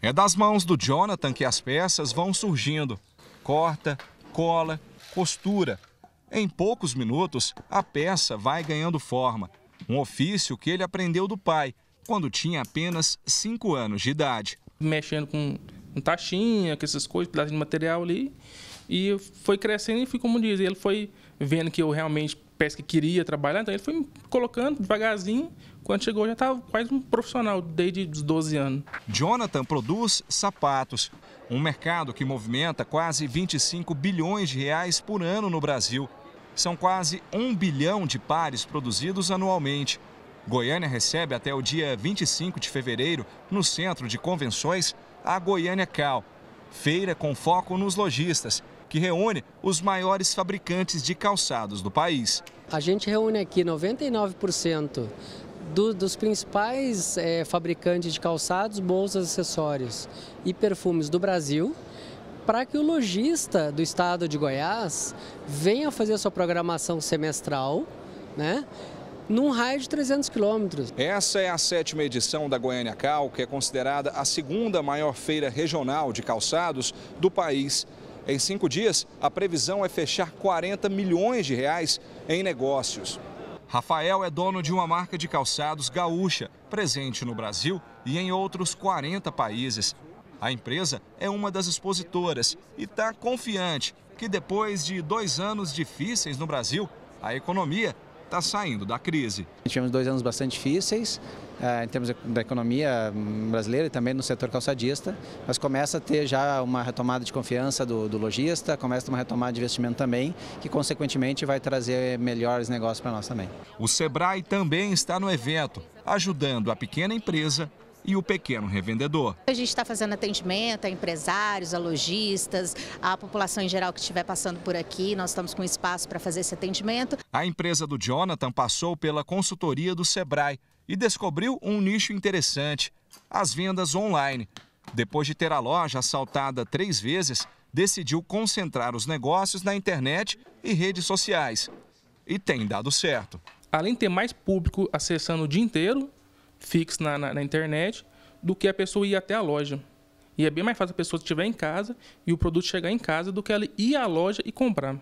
É das mãos do Jonathan que as peças vão surgindo. Corta, cola, costura. Em poucos minutos, a peça vai ganhando forma. Um ofício que ele aprendeu do pai, quando tinha apenas 5 anos de idade. Mexendo com, taxinha, com essas coisas, pedaço de material ali. E foi crescendo e, como diz, ele foi vendo que eu realmente pesca que queria trabalhar, então ele foi colocando devagarzinho. Quando chegou já estava quase um profissional desde os 12 anos. Jonathan produz sapatos, um mercado que movimenta quase 25 bilhões de reais por ano no Brasil. São quase um bilhão de pares produzidos anualmente. Goiânia recebe até o dia 25 de fevereiro, no centro de convenções, a Goiânia Cal, feira com foco nos lojistas, que reúne os maiores fabricantes de calçados do país. A gente reúne aqui 99% do, dos principais é, fabricantes de calçados, bolsas, acessórios e perfumes do Brasil para que o lojista do estado de Goiás venha fazer sua programação semestral, né? num raio de 300 quilômetros. Essa é a sétima edição da Goiânia Cal, que é considerada a segunda maior feira regional de calçados do país. Em cinco dias, a previsão é fechar 40 milhões de reais em negócios. Rafael é dono de uma marca de calçados gaúcha, presente no Brasil e em outros 40 países. A empresa é uma das expositoras e está confiante que depois de dois anos difíceis no Brasil, a economia está saindo da crise. Tivemos dois anos bastante difíceis, eh, em termos da economia hum, brasileira e também no setor calçadista, mas começa a ter já uma retomada de confiança do, do lojista, começa uma retomada de investimento também, que consequentemente vai trazer melhores negócios para nós também. O Sebrae também está no evento, ajudando a pequena empresa e o pequeno revendedor. A gente está fazendo atendimento a empresários, a lojistas, a população em geral que estiver passando por aqui. Nós estamos com espaço para fazer esse atendimento. A empresa do Jonathan passou pela consultoria do Sebrae e descobriu um nicho interessante: as vendas online. Depois de ter a loja assaltada três vezes, decidiu concentrar os negócios na internet e redes sociais. E tem dado certo. Além de ter mais público acessando o dia inteiro, fixo na, na, na internet do que a pessoa ir até a loja. E é bem mais fácil a pessoa estiver em casa e o produto chegar em casa do que ela ir à loja e comprar.